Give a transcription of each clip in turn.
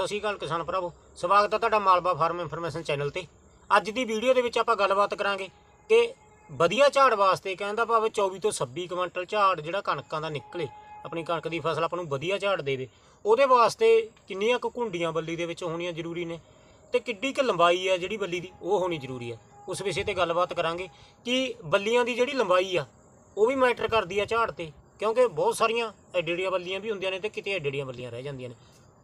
ਸਤਿ ਸ਼੍ਰੀ ਅਕਾਲ ਕਿਸਾਨ ਭਰਾਵੋ ਸਵਾਗਤ ਹੈ ਤੁਹਾਡਾ ਮਾਲਵਾ ਫਾਰਮ ਇਨਫੋਰਮੇਸ਼ਨ ਚੈਨਲ ਤੇ ਅੱਜ ਦੀ ਵੀਡੀਓ ਦੇ ਵਿੱਚ ਆਪਾਂ ਗੱਲਬਾਤ ਕਰਾਂਗੇ ਕਿ ਵਧੀਆ ਝਾੜ ਵਾਸਤੇ ਕਹਿੰਦਾ ਭਾਵੇਂ 24 ਤੋਂ 26 ਕੁਇੰਟਲ ਝਾੜ ਜਿਹੜਾ ਕਣਕਾਂ ਦਾ ਨਿਕਲੇ ਆਪਣੀ ਕਣਕ ਦੀ ਫਸਲ ਆਪਾਂ ਨੂੰ ਵਧੀਆ ਝਾੜ ਦੇਵੇ ਉਹਦੇ ਵਾਸਤੇ ਕਿੰਨੀਆਂ ਕੁ ਘੁੰਡੀਆਂ ਬੱਲੀ ਦੇ ਵਿੱਚ ਹੋਣੀਆਂ ਜ਼ਰੂਰੀ ਨੇ ਤੇ ਕਿੱਡੀ ਕੁ ਲੰਬਾਈ ਹੈ ਜਿਹੜੀ ਬੱਲੀ ਦੀ ਉਹ ਹੋਣੀ ਜ਼ਰੂਰੀ ਹੈ ਉਸ ਵਿਸ਼ੇ ਤੇ ਗੱਲਬਾਤ ਕਰਾਂਗੇ ਕਿ ਬੱਲੀਆਂ ਦੀ ਜਿਹੜੀ ਲੰਬਾਈ ਆ ਉਹ ਵੀ ਮੈਟਰ ਕਰਦੀ ਆ ਝਾੜ ਤੇ ਕਿਉਂਕਿ ਬਹੁਤ ਸਾਰੀਆਂ ਐਡੇੜੀਆਂ ਬੱਲੀਆਂ ਵੀ ਹੁੰਦੀਆਂ ਨੇ ਤੇ ਕਿਤੇ ਐਡੇੜੀਆਂ ਬੱਲੀਆਂ ਰਹਿ ਜਾਂਦੀਆਂ ਨੇ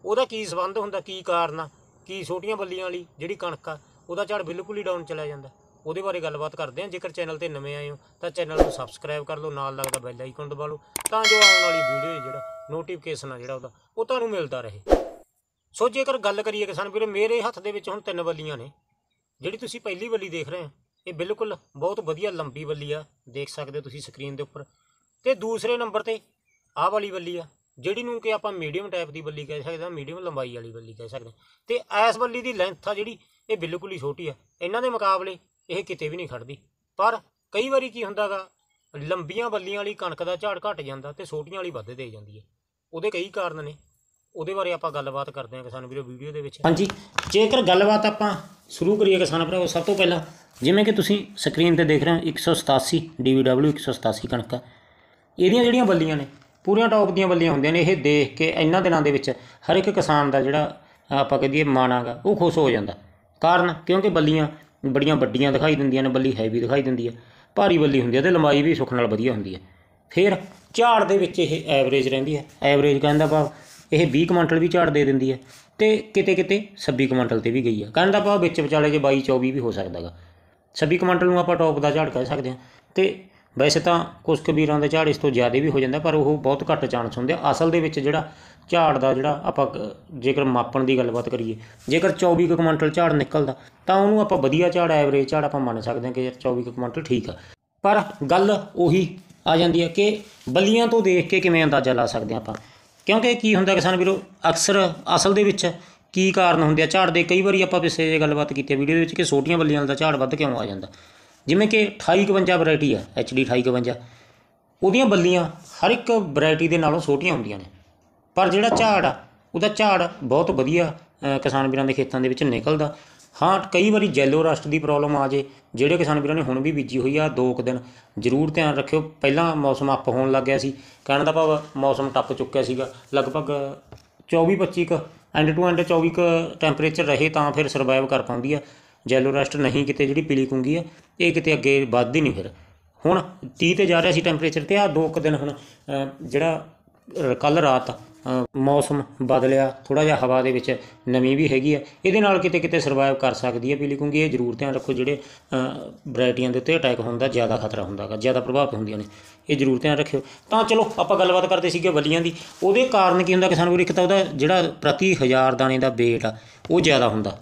ਉਹਦਾ ਕੀ ਸਬੰਧ ਹੁੰਦਾ ਕੀ ਕਾਰਨ ਆ ਕੀ ਛੋਟੀਆਂ ਬੱਲੀਆਂ ਵਾਲੀ ਜਿਹੜੀ ਕਣਕ ਆ ਉਹਦਾ ਝੜ ਬਿਲਕੁਲ ਹੀ ਡਾਊਨ ਚਲਾ ਜਾਂਦਾ ਉਹਦੇ ਬਾਰੇ ਗੱਲਬਾਤ ਕਰਦੇ ਹਾਂ ਜੇਕਰ ਚੈਨਲ ਤੇ ਨਵੇਂ ਆਏ ਹੋ ਤਾਂ ਚੈਨਲ ਨੂੰ ਸਬਸਕ੍ਰਾਈਬ ਕਰ ਲਓ ਨਾਲ ਲੱਗਦਾ ਬੈਲ ਆਈਕਨ ਦਬਾ ਲਓ ਤਾਂ ਜੋ ਆਉਣ ਵਾਲੀ ਵੀਡੀਓ ਜਿਹੜਾ ਨੋਟੀਫਿਕੇਸ਼ਨ ਆ ਜਿਹੜਾ ਉਹਦਾ ਉਹ ਤੁਹਾਨੂੰ ਮਿਲਦਾ ਰਹੇ ਸੋ ਜੇਕਰ ਗੱਲ ਕਰੀਏ ਕਿਸਾਨ ਵੀਰੇ ਮੇਰੇ ਹੱਥ ਦੇ ਵਿੱਚ ਹੁਣ ਤਿੰਨ ਬੱਲੀਆਂ ਨੇ ਜਿਹੜੀ ਤੁਸੀਂ ਪਹਿਲੀ ਬੱਲੀ ਦੇਖ ਰਹੇ ਹੋ ਇਹ ਬਿਲਕੁਲ ਬਹੁਤ ਵਧੀਆ ਲੰਬੀ ਬੱਲੀ ਆ ਦੇਖ ਸਕਦੇ ਹੋ ਤੁਸੀਂ ਸਕਰੀਨ ਦੇ ਉੱਪਰ ਤੇ ਦੂਸਰੇ ਨੰਬਰ ਤੇ ਆਹ ਵਾਲੀ ਬੱਲੀ ਆ ਜਿਹੜੀ ਨੂੰ ਕਿ ਆਪਾਂ ਮੀਡੀਅਮ ਟਾਈਪ ਦੀ ਬੱਲੀ ਕਹਿ ਸਕਦੇ ਹਾਂ ਮੀਡੀਅਮ ਲੰਬਾਈ ਵਾਲੀ ਬੱਲੀ ਕਹਿ ਸਕਦੇ ਤੇ ਐਸ ਬੱਲੀ ਦੀ ਲੈਂਥ ਆ ਜਿਹੜੀ ਇਹ ਬਿਲਕੁਲ ਹੀ ਛੋਟੀ ਆ ਇਹਨਾਂ ਦੇ ਮੁਕਾਬਲੇ ਇਹ ਕਿਤੇ ਵੀ ਨਹੀਂ ਖੜਦੀ ਪਰ ਕਈ ਵਾਰੀ ਕੀ ਹੁੰਦਾਗਾ ਲੰਬੀਆਂ ਬੱਲੀਆਂ ਵਾਲੀ ਕਣਕ ਦਾ ਝਾੜ ਘਟ ਜਾਂਦਾ ਤੇ ਛੋਟੀਆਂ ਵਾਲੀ ਵੱਧ ਦੇ ਜਾਂਦੀ ਹੈ ਉਹਦੇ ਕਈ ਕਾਰਨ ਨੇ ਉਹਦੇ ਬਾਰੇ ਆਪਾਂ ਗੱਲਬਾਤ ਕਰਦੇ ਹਾਂ ਕਿਸਾਨ ਵੀਰੋ ਵੀਡੀਓ ਦੇ ਵਿੱਚ ਹਾਂਜੀ ਜੇਕਰ ਗੱਲਬਾਤ ਆਪਾਂ ਸ਼ੁਰੂ ਕਰੀਏ ਕਿਸਾਨ ਭਰਾਓ ਸਭ ਤੋਂ ਪਹਿਲਾਂ ਜਿਵੇਂ ਕਿ ਤੁਸੀਂ ਸਕਰੀਨ ਤੇ ਦੇਖ ਰਹੇ ਹੋ 187 DVW 187 ਕਣਕ ਇਹਦੀਆਂ ਜਿਹੜੀਆਂ ਬੱਲੀਆਂ ਨੇ ਪੂਰੀਆਂ ਟੌਪ ਦੀਆਂ ਬੱਲੀਆਂ ਹੁੰਦੀਆਂ ਨੇ ਇਹ ਦੇਖ ਕੇ ਇਹਨਾਂ ਦਿਨਾਂ ਦੇ ਵਿੱਚ ਹਰ ਇੱਕ ਕਿਸਾਨ ਦਾ ਜਿਹੜਾ ਆਪਾਂ ਕਹ ਦਈਏ ਮਾਣਾਗਾ ਉਹ ਖੁਸ਼ ਹੋ ਜਾਂਦਾ ਕਾਰਨ ਕਿਉਂਕਿ ਬੱਲੀਆਂ ਬੜੀਆਂ ਵੱਡੀਆਂ ਦਿਖਾਈ ਦਿੰਦੀਆਂ ਨੇ ਬੱਲੀ ਹੈਵੀ ਦਿਖਾਈ ਦਿੰਦੀ ਹੈ ਭਾਰੀ ਬੱਲੀ ਹੁੰਦੀ ਹੈ ਤੇ ਲੰਬਾਈ ਵੀ ਸੁੱਖ ਨਾਲ ਵਧੀਆ ਹੁੰਦੀ ਹੈ ਫਿਰ ਝਾੜ ਦੇ ਵਿੱਚ ਇਹ ਐਵਰੇਜ ਰਹਿੰਦੀ ਹੈ ਐਵਰੇਜ ਕਹਿੰਦਾ ਭਾਵ ਇਹ 20 ਕੁਇੰਟਲ ਵੀ ਝਾੜ ਦੇ ਦਿੰਦੀ ਹੈ ਤੇ ਕਿਤੇ ਕਿਤੇ 26 ਕੁਇੰਟਲ ਤੇ ਵੀ ਗਈ ਹੈ ਕਹਿੰਦਾ ਭਾਵ ਵਿੱਚ ਵਿਚਾਲੇ ਜੇ 22 24 ਵੀ ਹੋ ਸਕਦਾਗਾ 26 ਕੁਇੰਟਲ ਨੂੰ ਆਪਾਂ ਟੌਪ ਦਾ ਝਾੜ ਕਹਿ ਸਕਦੇ ਹਾਂ ਤੇ ਵੈਸੇ ਤਾਂ ਕੁਝ ਕਬੀਰਾਂ ਦਾ ਝਾੜ ਇਸ ਤੋਂ ਜ਼ਿਆਦਾ ਵੀ ਹੋ ਜਾਂਦਾ ਪਰ ਉਹ ਬਹੁਤ ਘੱਟ ਚਾਂਸ ਹੁੰਦੇ ਅਸਲ ਦੇ ਵਿੱਚ ਜਿਹੜਾ ਝਾੜ ਦਾ ਜਿਹੜਾ ਆਪਾਂ ਜੇਕਰ ਮਾਪਣ ਦੀ ਗੱਲਬਾਤ ਕਰੀਏ ਜੇਕਰ 24 ਕੁ ਕੁਇੰਟਲ ਝਾੜ ਨਿਕਲਦਾ ਤਾਂ ਉਹਨੂੰ ਆਪਾਂ ਵਧੀਆ ਝਾੜ ਐਵਰੇਜ ਝਾੜ ਆਪਾਂ ਮੰਨ ਸਕਦੇ ਹਾਂ ਕਿ ਯਾਰ 24 ਕੁ ਕੁਇੰਟਲ ਠੀਕ ਆ ਪਰ ਗੱਲ ਉਹੀ ਆ ਜਾਂਦੀ ਹੈ ਕਿ ਬੱਲੀਆਂ ਤੋਂ ਦੇਖ ਕੇ ਕਿਵੇਂ ਅੰਦਾਜ਼ਾ ਲਾ ਸਕਦੇ ਆਪਾਂ ਕਿਉਂਕਿ ਕੀ ਹੁੰਦਾ ਕਿਸਾਨ ਵੀਰੋ ਅਕਸਰ ਅਸਲ ਦੇ ਵਿੱਚ ਕੀ ਕਾਰਨ ਹੁੰਦੇ ਆ ਝਾੜ ਦੇ ਕਈ ਵਾਰੀ ਆਪਾਂ ਪਿੱਛੇ ਜੇ ਗੱਲਬਾਤ ਕੀਤੀ ਵੀਡੀਓ ਦੇ ਵਿੱਚ ਕਿ ਛੋਟੀਆਂ ਬੱਲੀਆਂ ਦਾ ਝਾੜ ਵੱਧ ਕਿਉਂ ਆ ਜਾਂਦਾ ਜਿਵੇਂ ਕਿ 2851 ਵੈਰਾਈਟੀ ਆ HD 2851 ਉਹਦੀਆਂ ਬੱਲੀਆਂ ਹਰ ਇੱਕ ਵੈਰਾਈਟੀ ਦੇ ਨਾਲੋਂ ਛੋਟੀਆਂ ਹੁੰਦੀਆਂ ਨੇ ਪਰ ਜਿਹੜਾ ਝਾੜ ਆ ਉਹਦਾ ਝਾੜ ਬਹੁਤ ਵਧੀਆ ਕਿਸਾਨ ਵੀਰਾਂ ਦੇ ਖੇਤਾਂ ਦੇ ਵਿੱਚ ਨਿਕਲਦਾ ਹਾਂ ਕਈ ਵਾਰੀ ਜੈਲੋ ਰਸਟ ਦੀ ਪ੍ਰੋਬਲਮ ਆ ਜੇ ਜਿਹੜੇ ਕਿਸਾਨ ਵੀਰਾਂ ਨੇ ਹੁਣ ਵੀ ਬੀਜੀ ਹੋਈ ਆ ਦੋ ਕੁ ਦਿਨ ਜ਼ਰੂਰ ਧਿਆਨ ਰੱਖਿਓ ਪਹਿਲਾਂ ਮੌਸਮ ਅੱਪ ਹੋਣ ਲੱਗ ਗਿਆ ਸੀ ਕਹਿਣ ਦਾ ਭਾਵ ਮੌਸਮ ਟੱਪ ਚੁੱਕਿਆ ਸੀਗਾ ਲਗਭਗ 24 25 ਕ ਐਂਡ ਟੂ ਐਂਡ 24 ਕ ਟੈਂਪਰੇਚਰ ਰਹੇ ਤਾਂ ਫਿਰ ਸਰਵਾਈਵ ਕਰ ਪਾਉਂਦੀ ਆ ਜੈਲੋ ਰਸਟ ਨਹੀਂ ਕਿਤੇ ਜਿਹੜੀ ਪੀਲੀ ਕੁੰਗੀ ਆ ਇਹ ਕਿਤੇ ਅੱਗੇ ਵੱਧਦੀ ਨਹੀਂ ਫਿਰ ਹੁਣ 30 ਤੇ ਜਾ ਰਿਹਾ ਸੀ ਟੈਂਪਰੇਚਰ ਤੇ ਆ ਦੋ ਕੁ ਦਿਨ ਹੁਣ ਜਿਹੜਾ ਕੱਲ ਰਾਤ ਮੌਸਮ ਬਦਲਿਆ ਥੋੜਾ ਜਿਹਾ ਹਵਾ ਦੇ ਵਿੱਚ ਨਮੀ ਵੀ ਹੈਗੀ ਆ ਇਹਦੇ ਨਾਲ ਕਿਤੇ ਕਿਤੇ ਸਰਵਾਈਵ ਕਰ ਸਕਦੀ ਹੈ ਪੀਲੀ ਕੁੰਗੀ ਇਹ ਜ਼ਰੂਰ ਧਿਆਨ ਰੱਖੋ ਜਿਹੜੇ ਵੈਰਾਈਟੀਆਂ ਦੇ ਉੱਤੇ ਅਟੈਕ ਹੁੰਦਾ ਜ਼ਿਆਦਾ ਖਤਰਾ ਹੁੰਦਾਗਾ ਜ਼ਿਆਦਾ ਪ੍ਰਭਾਵਿਤ ਹੁੰਦੀਆਂ ਨੇ ਇਹ ਜ਼ਰੂਰ ਧਿਆਨ ਰੱਖਿਓ ਤਾਂ ਚਲੋ ਆਪਾਂ ਗੱਲਬਾਤ ਕਰਦੇ ਸੀਗੇ ਵਲੀਆਂ ਦੀ ਉਹਦੇ ਕਾਰਨ ਕੀ ਹੁੰਦਾ ਕਿ ਸਾਨੂੰ ਇੱਕ ਤਾਂ ਉਹਦਾ ਜਿਹੜਾ ਪ੍ਰਤੀ ਹਜ਼ਾਰ ਦਾਣੇ ਦਾ weight ਆ ਉਹ ਜ਼ਿਆਦਾ ਹੁੰਦਾ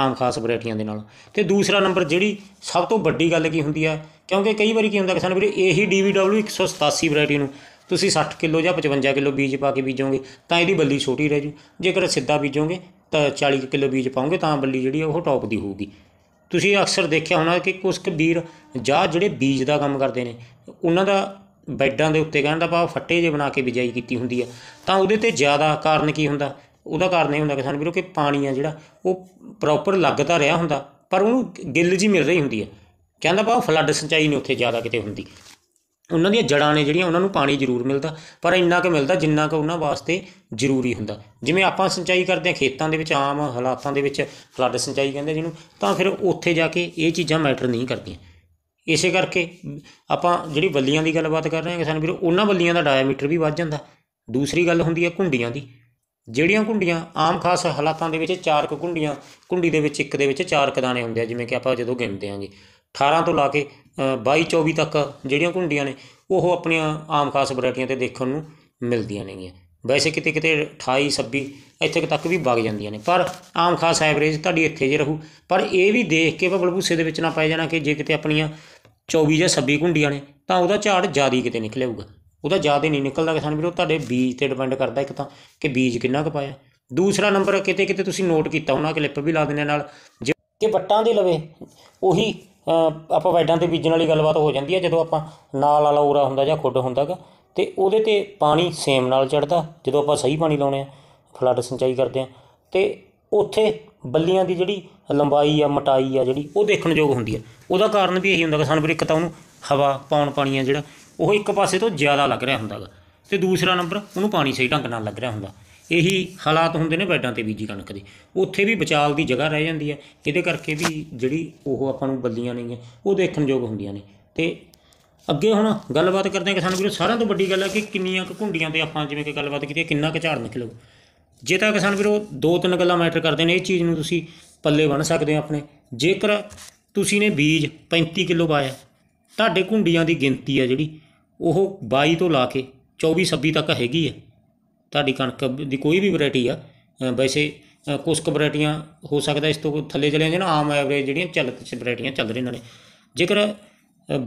ਆਮ ਖਾਸ ਵੈਰਾਈਟੀਆਂ ਦੇ ਨਾਲ ਤੇ ਦੂਸਰਾ ਨੰਬਰ ਜਿਹੜੀ ਸਭ ਤੋਂ ਵੱਡੀ ਗੱਲ ਕੀ ਹੁੰਦੀ ਆ ਕਿਉਂਕਿ ਕਈ ਵਾਰੀ ਕੀ ਹੁੰਦਾ ਕਿਸਾਨ ਵੀਰੇ ਇਹੀ ਡੀਵੀਡਬਲਯੂ 187 ਵੈਰਾਈਟੀ ਨੂੰ ਤੁਸੀਂ 60 ਕਿਲੋ ਜਾਂ 55 ਕਿਲੋ ਬੀਜ ਪਾ ਕੇ ਬੀਜੋਗੇ ਤਾਂ ਇਹਦੀ ਬੱਲੀ ਛੋਟੀ ਰਹਿ ਜੂ ਜੇਕਰ ਸਿੱਧਾ ਬੀਜੋਗੇ ਤਾਂ 40 ਕਿਲੋ ਬੀਜ ਪਾਉਂਗੇ ਤਾਂ ਬੱਲੀ ਜਿਹੜੀ ਉਹ ਟੌਪ ਦੀ ਹੋਊਗੀ ਤੁਸੀਂ ਅਕਸਰ ਦੇਖਿਆ ਹੋਣਾ ਕਿ ਕੁਝ ਕੁ ਵੀਰ ਜਾਂ ਜਿਹੜੇ ਬੀਜ ਦਾ ਕੰਮ ਕਰਦੇ ਨੇ ਉਹਨਾਂ ਦਾ ਬੈੱਡਾਂ ਦੇ ਉੱਤੇ ਕਹਿੰਦਾ ਪਾ ਫੱਟੇ ਜੇ ਬਣਾ ਕੇ ਬਿਜਾਈ ਕੀਤੀ ਹੁੰਦੀ ਆ ਤਾਂ ਉਹਦੇ ਤੇ ਜ਼ਿਆਦਾ ਕਾਰਨ ਕੀ ਹੁੰਦਾ ਉਹਦਾ ਕਾਰਨ ਇਹ ਹੁੰਦਾ ਕਿਸਾਨ ਵੀਰੋ ਕਿ ਪਾਣੀ ਆ ਜਿਹੜਾ ਉਹ ਪ੍ਰੋਪਰ ਲੱਗਦਾ ਰਿਹਾ ਹੁੰਦਾ ਪਰ ਉਹਨੂੰ ਗਿੱਲ ਜੀ ਮਿਲ ਰਹੀ ਹੁੰਦੀ ਹੈ ਕਹਿੰਦਾ ਪਾ ਫਲੱਡ ਸਿੰਚਾਈ ਨਹੀਂ ਉੱਥੇ ਜ਼ਿਆਦਾ ਕਿਤੇ ਹੁੰਦੀ ਉਹਨਾਂ ਦੀਆਂ ਜੜਾਂ ਨੇ ਜਿਹੜੀਆਂ ਉਹਨਾਂ ਨੂੰ ਪਾਣੀ ਜ਼ਰੂਰ ਮਿਲਦਾ ਪਰ ਇੰਨਾ ਕਿ ਮਿਲਦਾ ਜਿੰਨਾ ਕਿ ਉਹਨਾਂ ਵਾਸਤੇ ਜ਼ਰੂਰੀ ਹੁੰਦਾ ਜਿਵੇਂ ਆਪਾਂ ਸਿੰਚਾਈ ਕਰਦੇ ਆ ਖੇਤਾਂ ਦੇ ਵਿੱਚ ਆਮ ਹਾਲਾਤਾਂ ਦੇ ਵਿੱਚ ਫਲੱਡ ਸਿੰਚਾਈ ਕਹਿੰਦੇ ਜਿਹਨੂੰ ਤਾਂ ਫਿਰ ਉੱਥੇ ਜਾ ਕੇ ਇਹ ਚੀਜ਼ਾਂ ਮੈਟਰ ਨਹੀਂ ਕਰਦੀਆਂ ਇਸੇ ਕਰਕੇ ਆਪਾਂ ਜਿਹੜੀ ਬੱਲੀਆਂ ਦੀ ਗੱਲਬਾਤ ਕਰ ਰਹੇ ਹਾਂ ਕਿਸਾਨ ਵੀਰੋ ਉਹਨਾਂ ਬੱਲੀਆਂ ਦਾ ਡਾਇਆਮੀਟਰ ਵੀ ਵੱਧ ਜਾਂਦਾ ਦੂਸਰੀ ਗੱਲ ਹੁੰਦੀ ਹੈ ਕੁੰਡੀਆਂ ਦੀ ਜਿਹੜੀਆਂ ਕੁੰਡੀਆਂ ਆਮ ਖਾਸ ਹਾਲਾਤਾਂ ਦੇ ਵਿੱਚ ਚਾਰ ਕੁ ਕੁੰਡੀਆਂ ਕੁੰਡੀ ਦੇ ਵਿੱਚ ਇੱਕ ਦੇ ਵਿੱਚ ਚਾਰ ਕ ਦਾਣੇ ਹੁੰਦੇ ਆ ਜਿਵੇਂ ਕਿ ਆਪਾਂ ਜਦੋਂ ਗਿਣਦੇ ਆਂਗੇ 18 ਤੋਂ ਲਾ ਕੇ 22 24 ਤੱਕ ਜਿਹੜੀਆਂ ਕੁੰਡੀਆਂ ਨੇ ਉਹ ਆਪਣੀਆਂ ਆਮ ਖਾਸ ਵੈਰਾਈਟੀਆਂ ਤੇ ਦੇਖਣ ਨੂੰ ਮਿਲਦੀਆਂ ਨੇਗੀਆਂ ਵੈਸੇ ਕਿਤੇ ਕਿਤੇ 28 26 ਇੱਥੇ ਤੱਕ ਵੀ ਵਗ ਜਾਂਦੀਆਂ ਨੇ ਪਰ ਆਮ ਖਾਸ ਐਵਰੇਜ ਤੁਹਾਡੀ ਇੱਥੇ ਜੇ ਰਹੂ ਪਰ ਇਹ ਵੀ ਦੇਖ ਕੇ ਬਬਲਬੂਸੇ ਦੇ ਵਿੱਚ ਨਾ ਪੈ ਜਾਣਾ ਕਿ ਜੇ ਕਿਤੇ ਆਪਣੀਆਂ 24 ਜਾਂ 26 ਕੁੰਡੀਆਂ ਨੇ ਤਾਂ ਉਹਦਾ ਝਾੜ ਜ਼ਿਆਦਾ ਕਿਤੇ ਨਿਕਲੇਗਾ ਉਹਦਾ ਜ਼ਿਆਦਾ ਨਹੀਂ ਨਿਕਲਦਾ ਕਿਸਾਨ ਵੀਰੋ ਤੁਹਾਡੇ ਬੀਜ ਤੇ ਡਿਪੈਂਡ ਕਰਦਾ ਇੱਕ ਤਾਂ ਕਿ ਬੀਜ ਕਿੰਨਾ ਕੁ ਪਾਇਆ ਦੂਸਰਾ ਨੰਬਰ ਕਿਤੇ ਕਿਤੇ ਤੁਸੀਂ ਨੋਟ ਕੀਤਾ ਹੋਣਾ ਕਲਿੱਪ ਵੀ ਲਾ ਦਿੰਦੇ ਨਾਲ ਜੇ ਕਿ ਵੱਟਾਂ ਦੇ ਲਵੇ ਉਹੀ ਆਪਾਂ ਵੈਡਾਂ ਤੇ ਬੀਜਣ ਵਾਲੀ ਗੱਲਬਾਤ ਹੋ ਜਾਂਦੀ ਹੈ ਜਦੋਂ ਆਪਾਂ ਨਾਲ ਵਾਲਾ ਉਰਾ ਹੁੰਦਾ ਜਾਂ ਖੁੱਡ ਹੁੰਦਾਗਾ ਤੇ ਉਹਦੇ ਤੇ ਪਾਣੀ ਸੇਮ ਨਾਲ ਚੜਦਾ ਜਦੋਂ ਆਪਾਂ ਸਹੀ ਪਾਣੀ ਲਾਉਣੇ ਆ ਫਲੱਡ ਸਿੰਚਾਈ ਕਰਦੇ ਆ ਤੇ ਉੱਥੇ ਬੱਲੀਆਂ ਦੀ ਜਿਹੜੀ ਲੰਬਾਈ ਆ ਮਟਾਈ ਆ ਜਿਹੜੀ ਉਹ ਦੇਖਣ ਯੋਗ ਹੁੰਦੀ ਆ ਉਹਦਾ ਕਾਰਨ ਵੀ ਇਹੀ ਹੁੰਦਾ ਕਿ ਸਾਨੂੰ ਵੀ ਇੱਕ ਤਾਂ ਉਹਨੂੰ ਹਵਾ ਪਾਉਣ ਪਾਣੀ ਆ ਜਿਹੜਾ ਉਹ ਇੱਕ ਪਾਸੇ ਤੋਂ ਜ਼ਿਆਦਾ ਲੱਗ ਰਿਹਾ ਹੁੰਦਾ ਹੈ ਤੇ ਦੂਸਰਾ ਨੰਬਰ ਉਹਨੂੰ ਪਾਣੀ ਸਹੀ ਢੰਗ ਨਾਲ ਲੱਗ ਰਿਹਾ ਹੁੰਦਾ ਇਹੀ ਹਾਲਾਤ ਹੁੰਦੇ ਨੇ ਬੈਡਾਂ ਤੇ ਬੀਜੀ ਕਣਕ ਦੇ ਉੱਥੇ ਵੀ ਬਚਾਲ ਦੀ ਜਗ੍ਹਾ ਰਹਿ ਜਾਂਦੀ ਹੈ ਇਹਦੇ ਕਰਕੇ ਵੀ ਜਿਹੜੀ ਉਹ ਆਪਾਂ ਨੂੰ ਬੱਲੀਆਂ ਨਹੀਂ ਹੈ ਉਹ ਦੇਖਣ ਯੋਗ ਹੁੰਦੀਆਂ ਨੇ ਤੇ ਅੱਗੇ ਹੁਣ ਗੱਲਬਾਤ ਕਰਦੇ ਹਾਂ ਕਿਸਾਨ ਵੀਰੋ ਸਾਰਿਆਂ ਤੋਂ ਵੱਡੀ ਗੱਲ ਹੈ ਕਿ ਕਿੰਨੀਆਂ ਕੁ ਘੁੰਡੀਆਂ ਤੇ ਆਪਾਂ ਜਿਵੇਂ ਕਿ ਗੱਲਬਾਤ ਕੀਤੀ ਹੈ ਕਿੰਨਾ ਕੁ ਝਾੜ ਨਿਕਲੂ ਜੇ ਤਾਂ ਕਿਸਾਨ ਵੀਰੋ ਦੋ ਤਿੰਨ ਗੱਲਾਂ ਮੈਟਰ ਕਰਦੇ ਨੇ ਇਹ ਚੀਜ਼ ਨੂੰ ਤੁਸੀਂ ਪੱਲੇ ਬਣ ਸਕਦੇ ਹੋ ਆਪਣੇ ਜੇਕਰ ਤੁਸੀਂ ਨੇ ਬੀਜ 35 ਕਿਲੋ ਪਾਇਆ ਤੁਹਾਡੇ ਘੁੰਡੀਆਂ ਦੀ ਗਿਣਤੀ ਹੈ ਜਿਹੜੀ ਉਹ 22 ਤੋਂ ਲਾ ਕੇ 24 26 ਤੱਕ ਹੈਗੀ ਹੈ ਤੁਹਾਡੀ ਕਣਕ ਦੀ ਕੋਈ ਵੀ ਵੈਰਾਈਟੀ ਆ ਵੈਸੇ ਕੁਝ ਕੁ ਵੈਰਾਈਟੀਆਂ ਹੋ ਸਕਦਾ ਇਸ ਤੋਂ ਥੱਲੇ ਚਲੇ ਜਾਂਦੇ ਨੇ ਆਮ ਐਵਰੇਜ ਜਿਹੜੀਆਂ ਚੱਲ ਵੈਰਾਈਟੀਆਂ ਚੱਲ ਰਹੀਆਂ ਨੇ ਜੇਕਰ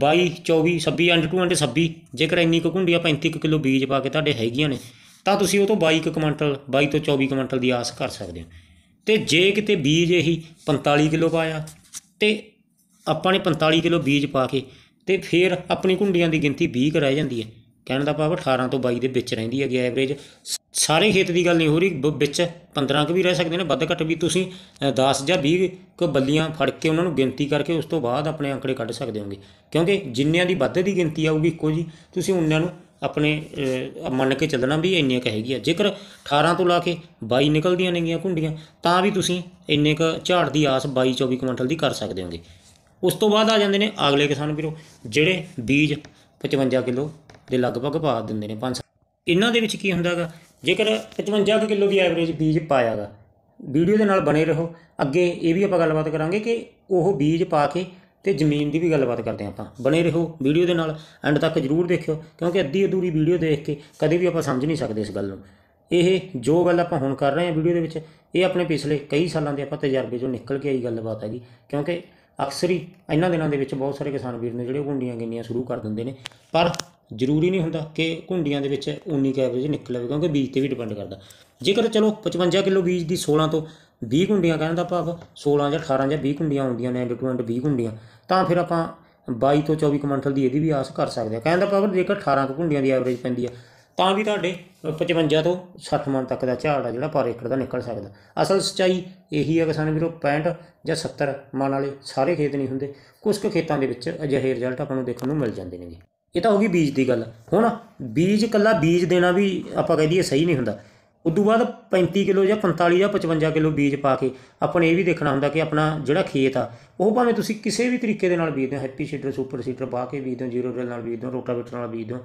22 24 26 ਅੰਡ ਟੂ ਅੰਡ 26 ਜੇਕਰ ਇੰਨੀ ਕੁ ਘੁੰਡੀਆਂ 35 ਕਿਲੋ ਬੀਜ ਪਾ ਕੇ ਤੁਹਾਡੇ ਹੈਗੀਆਂ ਨੇ ਤਾਂ ਤੁਸੀਂ ਉਹ ਤੋਂ 22 ਕੁ ਕੁਇੰਟਲ 22 ਤੋਂ 24 ਕੁਇੰਟਲ ਦੀ ਆਸ ਕਰ ਸਕਦੇ ਹੋ ਤੇ ਜੇ ਕਿਤੇ ਬੀਜ ਇਹੀ 45 ਕਿਲੋ ਪਾਇਆ ਤੇ ਆਪਾਂ ਨੇ 45 ਕਿਲੋ ਬੀਜ ਪਾ ਕੇ ਤੇ ਫਿਰ ਆਪਣੀ ਕੁੰਡੀਆਂ ਦੀ ਗਿਣਤੀ 20 ਕਰਾਈ ਜਾਂਦੀ ਹੈ ਕਹਿਣ ਦਾ ਭਾਵ 18 ਤੋਂ 22 ਦੇ ਵਿੱਚ ਰਹਿੰਦੀ ਹੈਗੀ ਐਵਰੇਜ ਸਾਰੇ ਖੇਤ ਦੀ ਗੱਲ ਨਹੀਂ ਹੋ ਰਹੀ ਵਿੱਚ 15 ਕ ਵੀ ਰਹਿ ਸਕਦੇ ਨੇ ਵੱਧ ਘੱਟ ਵੀ ਤੁਸੀਂ 10 ਜਾਂ 20 ਕ ਬੱਲੀਆਂ ਫੜ ਕੇ ਉਹਨਾਂ ਨੂੰ ਗਿਣਤੀ ਕਰਕੇ ਉਸ ਤੋਂ ਬਾਅਦ ਆਪਣੇ ਅੰਕੜੇ ਕੱਢ ਸਕਦੇ ਹੋਗੇ ਕਿਉਂਕਿ ਜਿੰਨਿਆਂ ਦੀ ਵੱਧ ਦੀ ਗਿਣਤੀ ਆਊਗੀ ਇੱਕੋ ਜੀ ਤੁਸੀਂ ਉਹਨਾਂ ਨੂੰ ਆਪਣੇ ਮੰਨ ਕੇ ਚੱਲਣਾ ਵੀ ਇੰਨੇ ਕ ਹੈਗੀ ਆ ਜੇਕਰ 18 ਤੋਂ ਲਾ ਕੇ 22 ਨਿਕਲਦੀਆਂ ਨੇਗੀਆਂ ਕੁੰਡੀਆਂ ਤਾਂ ਵੀ ਤੁਸੀਂ ਇੰਨੇ ਕ ਝਾੜ ਦੀ ਆਸ 22 24 ਕੁਇੰਟਲ ਦੀ ਕਰ ਸਕਦੇ ਹੋਗੇ ਉਸ ਤੋਂ ਬਾਅਦ ਆ ਜਾਂਦੇ ਨੇ ਅਗਲੇ ਕਿਸਾਨ ਵੀਰੋ ਜਿਹੜੇ ਬੀਜ 55 ਕਿਲੋ ਦੇ ਲਗਭਗ ਪਾ ਦਿੰਦੇ ਨੇ 5 ਇਹਨਾਂ ਦੇ ਵਿੱਚ ਕੀ ਹੁੰਦਾਗਾ ਜੇਕਰ 55 ਕਿਲੋ ਦੀ ਐਵਰੇਜ ਬੀਜ ਪਾਇਆਗਾ ਵੀਡੀਓ ਦੇ ਨਾਲ ਬਣੇ ਰਹੋ ਅੱਗੇ ਇਹ ਵੀ ਆਪਾਂ ਗੱਲਬਾਤ ਕਰਾਂਗੇ ਕਿ ਉਹ ਬੀਜ ਪਾ ਕੇ ਤੇ ਜ਼ਮੀਨ ਦੀ ਵੀ ਗੱਲਬਾਤ ਕਰਦੇ ਆਪਾਂ ਬਣੇ ਰਹੋ ਵੀਡੀਓ ਦੇ ਨਾਲ ਐਂਡ ਤੱਕ ਜਰੂਰ ਦੇਖਿਓ ਕਿਉਂਕਿ ਅੱਧੀ ਅਧੂਰੀ ਵੀਡੀਓ ਦੇਖ ਕੇ ਕਦੇ ਵੀ ਆਪਾਂ ਸਮਝ ਨਹੀਂ ਸਕਦੇ ਇਸ ਗੱਲ ਨੂੰ ਇਹ ਜੋ ਗੱਲ ਆਪਾਂ ਹੁਣ ਕਰ ਰਹੇ ਹਾਂ ਵੀਡੀਓ ਦੇ ਵਿੱਚ ਇਹ ਆਪਣੇ ਪਿਛਲੇ ਕਈ ਸਾਲਾਂ ਦੇ ਆਪਾਂ ਤਜਰਬੇ ਚੋਂ ਨਿਕਲ ਕੇ ਆਈ ਗੱਲਬਾਤ ਹੈਗੀ ਕਿਉਂਕਿ ਅਕਸਰ ਹੀ ਇਹਨਾਂ ਦਿਨਾਂ ਦੇ ਵਿੱਚ ਬਹੁਤ ਸਾਰੇ ਕਿਸਾਨ ਵੀਰ ਨੇ ਜਿਹੜੇ ਘੁੰਡੀਆਂ ਗਿੰਨੀਆਂ ਸ਼ੁਰੂ ਕਰ ਦਿੰਦੇ ਨੇ ਪਰ ਜ਼ਰੂਰੀ ਨਹੀਂ ਹੁੰਦਾ ਕਿ ਘੁੰਡੀਆਂ ਦੇ ਵਿੱਚ 19 ਕੁ ਐਵਰੇਜ ਨਿਕਲਵੇ ਕਿਉਂਕਿ ਬੀਜ ਤੇ ਵੀ ਡਿਪੈਂਡ ਕਰਦਾ ਜੇਕਰ ਚਲੋ 55 ਕਿਲੋ ਬੀਜ ਦੀ 16 ਤੋਂ 20 ਘੁੰਡੀਆਂ ਕਹਿਣ ਦਾ ਭਾਵ 16 ਜਾਂ 18 ਜਾਂ 20 ਘੁੰਡੀਆਂ ਹੁੰਦੀਆਂ ਨੇ ਐਂਡ ਟੂ ਐਂਡ 20 ਘੁੰਡੀਆਂ ਤਾਂ ਫਿਰ ਆਪਾਂ 22 ਤੋਂ 24 ਕੁਇੰਟਲ ਦੀ ਇਹਦੀ ਵੀ ਆਸ ਕਰ ਸਕਦੇ ਆ ਕਹਿਣ ਦਾ ਭਾਵ ਜੇਕਰ 18 ਘੁੰਡੀਆਂ ਦੀ ਐਵਰੇਜ ਪੈਂਦੀ ਆ ਤਾਂ ਵੀ ਤੁਹਾਡੇ 55 ਤੋਂ 60 ਮਨ ਤੱਕ ਦਾ ਝਾੜ ਆ ਜਿਹੜਾ ਪਰ ਏਕੜ ਦਾ ਨਿਕਲ ਸਕਦਾ ਅਸਲ ਸਚਾਈ ਇਹੀ ਹੈ ਕਿਸਾਨ ਵੀਰੋ 65 ਜਾਂ 70 ਮਨ ਵਾਲੇ ਸਾਰੇ ਖੇਤ ਨਹੀਂ ਹੁੰਦੇ ਕੁਝ ਕੁ ਖੇਤਾਂ ਦੇ ਵਿੱਚ ਅਜਿਹੇ ਰਿਜ਼ਲਟ ਆਪਾਂ ਨੂੰ ਦੇਖਣ ਨੂੰ ਮਿਲ ਜਾਂਦੇ ਨੇ ਇਹ ਤਾਂ ਹੋ ਗਈ ਬੀਜ ਦੀ ਗੱਲ ਹੁਣ ਬੀਜ ਕੱਲਾ ਬੀਜ ਦੇਣਾ ਵੀ ਆਪਾਂ ਕਹਿ ਦਈਏ ਸਹੀ ਨਹੀਂ ਹੁੰਦਾ ਉਦੋਂ ਬਾਅਦ 35 ਕਿਲੋ ਜਾਂ 45 ਜਾਂ 55 ਕਿਲੋ ਬੀਜ ਪਾ ਕੇ ਆਪਾਂ ਇਹ ਵੀ ਦੇਖਣਾ ਹੁੰਦਾ ਕਿ ਆਪਣਾ ਜਿਹੜਾ ਖੇਤ ਆ ਉਹ ਭਾਵੇਂ ਤੁਸੀਂ ਕਿਸੇ ਵੀ ਤਰੀਕੇ ਦੇ ਨਾਲ ਬੀਜਦੇ ਹੋ ਹੈਪੀ ਸੀਡਰ ਸੁਪਰ ਸੀਡਰ ਪਾ ਕੇ ਬੀਜਦੇ ਹੋ ਜ਼ੀਰੋ ਰੇਲ ਨਾਲ ਬੀਜਦੇ ਹੋ ਰੋਟਾਵੇਟਰ ਨਾਲ ਬੀਜਦੇ ਹੋ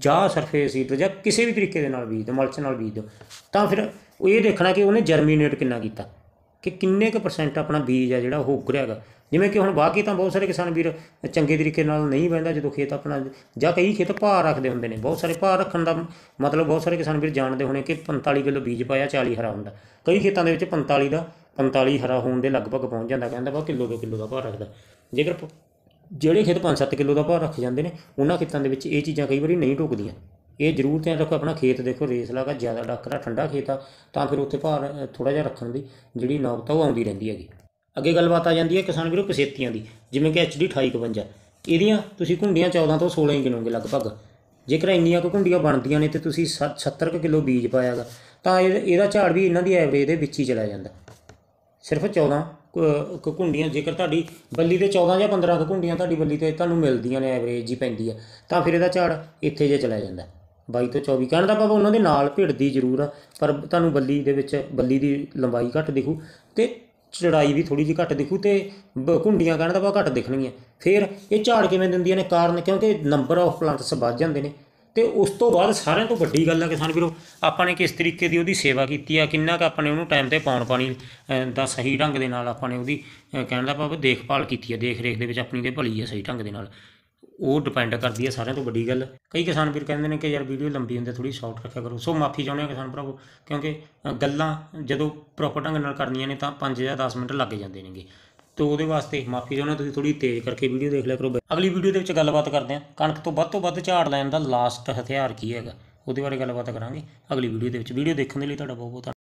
ਜਾਂ ਸਰਫੇਸ ਹੀਟਰ ਜਾਂ ਕਿਸੇ ਵੀ ਤਰੀਕੇ ਦੇ ਨਾਲ ਬੀਜ ਦਿਓ ਮਲਚ ਨਾਲ ਬੀਜ ਦਿਓ ਤਾਂ ਫਿਰ ਉਹ ਇਹ ਦੇਖਣਾ ਕਿ ਉਹਨੇ ਜਰਮੀਨੇਟ ਕਿੰਨਾ ਕੀਤਾ ਕਿ ਕਿੰਨੇ ਕੁ ਪਰਸੈਂਟ ਆਪਣਾ ਬੀਜ ਆ ਜਿਹੜਾ ਉਹ ਉੱਗ ਰਿਹਾ ਜਿਵੇਂ ਕਿ ਹੁਣ ਬਾਕੀ ਤਾਂ ਬਹੁਤ ਸਾਰੇ ਕਿਸਾਨ ਵੀਰ ਚੰਗੇ ਤਰੀਕੇ ਨਾਲ ਨਹੀਂ ਵਹਿੰਦਾ ਜਦੋਂ ਖੇਤ ਆਪਣਾ ਜਾਂ ਕਈ ਖੇਤ ਭਾਰ ਰੱਖਦੇ ਹੁੰਦੇ ਨੇ ਬਹੁਤ ਸਾਰੇ ਭਾਰ ਰੱਖਣ ਦਾ ਮਤਲਬ ਬਹੁਤ ਸਾਰੇ ਕਿਸਾਨ ਵੀਰ ਜਾਣਦੇ ਹੋਣੇ ਕਿ 45 ਕਿਲੋ ਬੀਜ ਪਾਇਆ 40 ਹਰਾ ਹੁੰਦਾ ਕਈ ਖੇਤਾਂ ਦੇ ਵਿੱਚ 45 ਦਾ 45 ਹਰਾ ਹੋਣ ਦੇ ਲਗਭਗ ਪਹੁੰਚ ਜਾਂਦਾ ਕਹਿੰਦਾ ਬਹੁਤ ਕਿਲੋ 2 ਕਿਲੋ ਦਾ ਭਾਰ ਰੱਖਦਾ ਜੇਕਰ ਜਿਹੜੇ ਖੇਤ 5-7 ਕਿਲੋ ਦਾ ਭਾਰ ਰੱਖ ਜਾਂਦੇ ਨੇ ਉਹਨਾਂ ਖੇਤਾਂ ਦੇ ਵਿੱਚ ਇਹ ਚੀਜ਼ਾਂ ਕਈ ਵਾਰੀ ਨਹੀਂ ਟੁੱਕਦੀਆਂ ਇਹ ਜ਼ਰੂਰ ਧਿਆਨ ਰੱਖੋ ਆਪਣਾ ਖੇਤ ਦੇਖੋ ਰੇਸ ਲਾਗਾ ਜ਼ਿਆਦਾ ਡਾਕਰਾ ਠੰਡਾ ਖੇਤ ਆ ਤਾਂ ਫਿਰ ਉੱਥੇ ਭਾਰ ਥੋੜਾ ਜਿਹਾ ਰੱਖਣ ਦੀ ਜਿਹੜੀ ਨੌਬਤ ਉਹ ਆਉਂਦੀ ਰਹਿੰਦੀ ਹੈਗੀ ਅੱਗੇ ਗੱਲਬਾਤ ਆ ਜਾਂਦੀ ਹੈ ਕਿਸਾਨ ਵੀਰੋ ਕਿਸੇਤੀਆਂ ਦੀ ਜਿਵੇਂ ਕਿ ਐਚਡੀ 2851 ਇਹਦੀਆਂ ਤੁਸੀਂ ਘੁੰਡੀਆਂ 14 ਤੋਂ 16 ਹੀ ਗਿਣੋਗੇ ਲਗਭਗ ਜੇਕਰ ਇੰਨੀਆਂ ਕੁ ਘੁੰਡੀਆਂ ਬਣਦੀਆਂ ਨੇ ਤੇ ਤੁਸੀਂ 70 ਕਿਲੋ ਬੀਜ ਪਾਇਆਗਾ ਤਾਂ ਇਹਦਾ ਝਾੜ ਵੀ ਇਹਨਾਂ ਦੀ ਐਵਰੇਜ ਦੇ ਵਿੱਚ ਹੀ ਚਲਾ ਜਾਂਦਾ ਸਿਰਫ 14 ਕੁੰਡੀਆਂ ਜੇਕਰ ਤੁਹਾਡੀ ਬੱਲੀ ਤੇ 14 ਜਾਂ 15 ਕੁੰਡੀਆਂ ਤੁਹਾਡੀ ਬੱਲੀ ਤੇ ਤੁਹਾਨੂੰ ਮਿਲਦੀਆਂ ਨੇ ਐਵਰੇਜ ਹੀ ਪੈਂਦੀ ਆ ਤਾਂ ਫਿਰ ਇਹਦਾ ਝਾੜ ਇੱਥੇ ਜੇ ਚਲਾ ਜਾਂਦਾ 22 ਤੋਂ 24 ਕਹਿਣ ਦਾ ਬਾਬਾ ਉਹਨਾਂ ਦੇ ਨਾਲ ਭਿੜਦੀ ਜ਼ਰੂਰ ਆ ਪਰ ਤੁਹਾਨੂੰ ਬੱਲੀ ਦੇ ਵਿੱਚ ਬੱਲੀ ਦੀ ਲੰਬਾਈ ਘੱਟ ਦਿਖੂ ਤੇ ਚੜਾਈ ਵੀ ਥੋੜੀ ਜਿਹੀ ਘੱਟ ਦਿਖੂ ਤੇ ਕੁੰਡੀਆਂ ਕਹਿਣ ਦਾ ਬਾਬਾ ਘੱਟ ਦਿਖਣਗੀਆਂ ਫਿਰ ਇਹ ਝਾੜ ਕਿਵੇਂ ਦਿੰਦੀਆਂ ਨੇ ਕਾਰਨ ਕਿਉਂਕਿ ਨੰਬਰ ਆਫ ਪਲਾਂਟਸ ਵੱਧ ਜਾਂਦੇ ਨੇ ਤੇ ਉਸ ਤੋਂ ਬਾਅਦ ਸਾਰਿਆਂ ਤੋਂ ਵੱਡੀ ਗੱਲ ਹੈ ਸਾਨੂੰ ਵੀਰੋ ਆਪਾਂ ਨੇ ਕਿਸ ਤਰੀਕੇ ਦੀ ਉਹਦੀ ਸੇਵਾ ਕੀਤੀ ਆ ਕਿੰਨਾ ਕੁ ਆਪਾਂ ਨੇ ਉਹਨੂੰ ਟਾਈਮ ਤੇ ਪਾਉਣ ਪਾਣੀ ਦਾ ਸਹੀ ਢੰਗ ਦੇ ਨਾਲ ਆਪਾਂ ਨੇ ਉਹਦੀ ਕਹਿਣ ਦਾ ਭਾਵ ਦੇਖਭਾਲ ਕੀਤੀ ਆ ਦੇਖ ਰੇਖ ਦੇ ਵਿੱਚ ਆਪਣੀ ਦੇ ਭਲੀ ਆ ਸਹੀ ਢੰਗ ਦੇ ਨਾਲ ਉਹ ਡਿਪੈਂਡ ਕਰਦੀ ਹੈ ਸਾਰਿਆਂ ਤੋਂ ਵੱਡੀ ਗੱਲ ਕਈ ਕਿਸਾਨ ਵੀਰ ਕਹਿੰਦੇ ਨੇ ਕਿ ਯਾਰ ਵੀਡੀਓ ਲੰਬੀ ਹੁੰਦੀ ਥੋੜੀ ਸ਼ਾਰਟ ਰੱਖਿਆ ਕਰੋ ਸੋ ਮਾਫੀ ਚਾਹੁੰਦੇ ਹਾਂ ਕਿਸਾਨ ਭਰਾਵੋ ਕਿਉਂਕਿ ਗੱਲਾਂ ਜਦੋਂ ਪ੍ਰੋਪਰ ਢੰਗ ਨਾਲ ਕਰਨੀਆਂ ਨੇ ਤਾਂ 5 ਜਾਂ 10 ਮਿੰਟ ਲੱਗ ਜਾਂਦੇ ਨੇਗੇ ਤੇ ਉਹਦੇ ਵਾਸਤੇ ਮਾਫੀ ਚਾਹੁੰਦਾ ਤੁਸੀਂ ਥੋੜੀ ਤੇਜ਼ ਕਰਕੇ ਵੀਡੀਓ ਦੇਖ ਲਿਆ ਕਰੋ ਅਗਲੀ ਵੀਡੀਓ ਦੇ ਵਿੱਚ ਗੱਲਬਾਤ ਕਰਦੇ ਹਾਂ ਕਣਕ ਤੋਂ ਵੱਧ ਤੋਂ ਵੱਧ ਝਾੜ ਲੈਣ ਦਾ ਲਾਸਟ ਹਥਿਆਰ ਕੀ ਹੈਗਾ ਉਹਦੇ ਬਾਰੇ ਗੱਲਬਾਤ ਕਰਾਂਗੇ ਅਗਲੀ ਵੀਡੀਓ ਦੇ ਵਿੱਚ ਵੀਡੀਓ ਦੇਖਣ ਦੇ ਲਈ ਤੁਹਾਡਾ ਬਹੁਤ ਬਹੁਤ